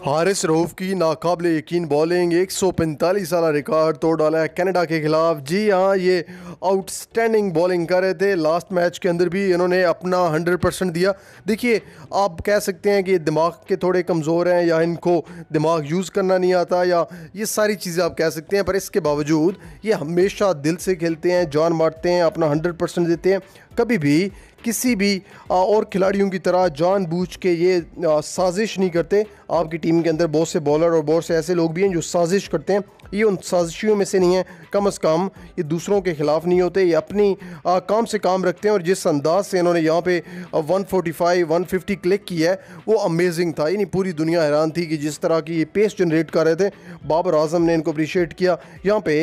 हारिस रऊफ़ की नाकबले यकीन बॉलिंग 145 साल रिकॉर्ड तोड़ डाला है कनाडा के खिलाफ जी हाँ ये आउटस्टैंडिंग बॉलिंग कर रहे थे लास्ट मैच के अंदर भी इन्होंने अपना 100 परसेंट दिया देखिए आप कह सकते हैं कि दिमाग के थोड़े कमज़ोर हैं या इनको दिमाग यूज़ करना नहीं आता या ये सारी चीज़ें आप कह सकते हैं पर इसके बावजूद ये हमेशा दिल से खेलते हैं जान मारते हैं अपना हंड्रेड देते हैं कभी भी किसी भी और खिलाड़ियों की तरह जानबूझ के ये साजिश नहीं करते आपकी टीम के अंदर बहुत से बॉलर और बहुत से ऐसे लोग भी हैं जो साजिश करते हैं ये उन साजिशियों में से नहीं है कम अज़ कम ये दूसरों के ख़िलाफ़ नहीं होते ये अपनी आ, काम से काम रखते हैं और जिस अंदाज से इन्होंने यहाँ पे 145, 150 क्लिक किया है वो अमेजिंग था यानी पूरी दुनिया हैरान थी कि जिस तरह की ये पेस जनरेट कर रहे थे बाबर आजम ने इनको अप्रिशिएट किया यहाँ पे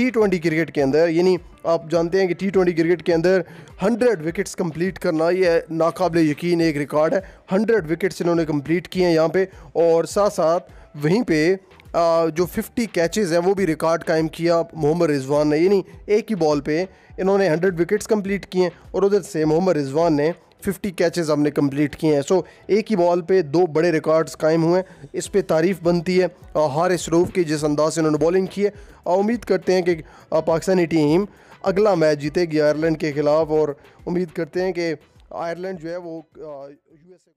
टी ट्वेंटी क्रिकेट के अंदर यानी आप जानते हैं कि टी ट्वेंटी क्रिकेट के अंदर हंड्रेड विकेट्स कंप्लीट करना ये नाकबिल यकीन एक रिकॉर्ड है हंड्रेड विकेट्स इन्होंने कंप्लीट किए हैं यहाँ पे और साथ साथ वहीं पे आ, जो फिफ्टी कैचेज़ हैं वो भी रिकॉर्ड कायम किया मोहम्मद रिजवान ने यानी एक ही बॉल पर इन्होंने हंड्रेड विकेट्स कम्प्लीट किए और उधर से मोहम्मद रिजवान ने 50 कैचेस हमने कंप्लीट किए हैं सो एक ही बॉल पे दो बड़े रिकॉर्ड्स कायम हुए हैं इस पर तारीफ़ बनती है हार रूफ की जिस अंदाज से उन्होंने बॉलिंग की है और उम्मीद करते हैं कि पाकिस्तानी टीम अगला मैच जीतेगी आयरलैंड के खिलाफ और उम्मीद करते हैं कि आयरलैंड जो है वो यू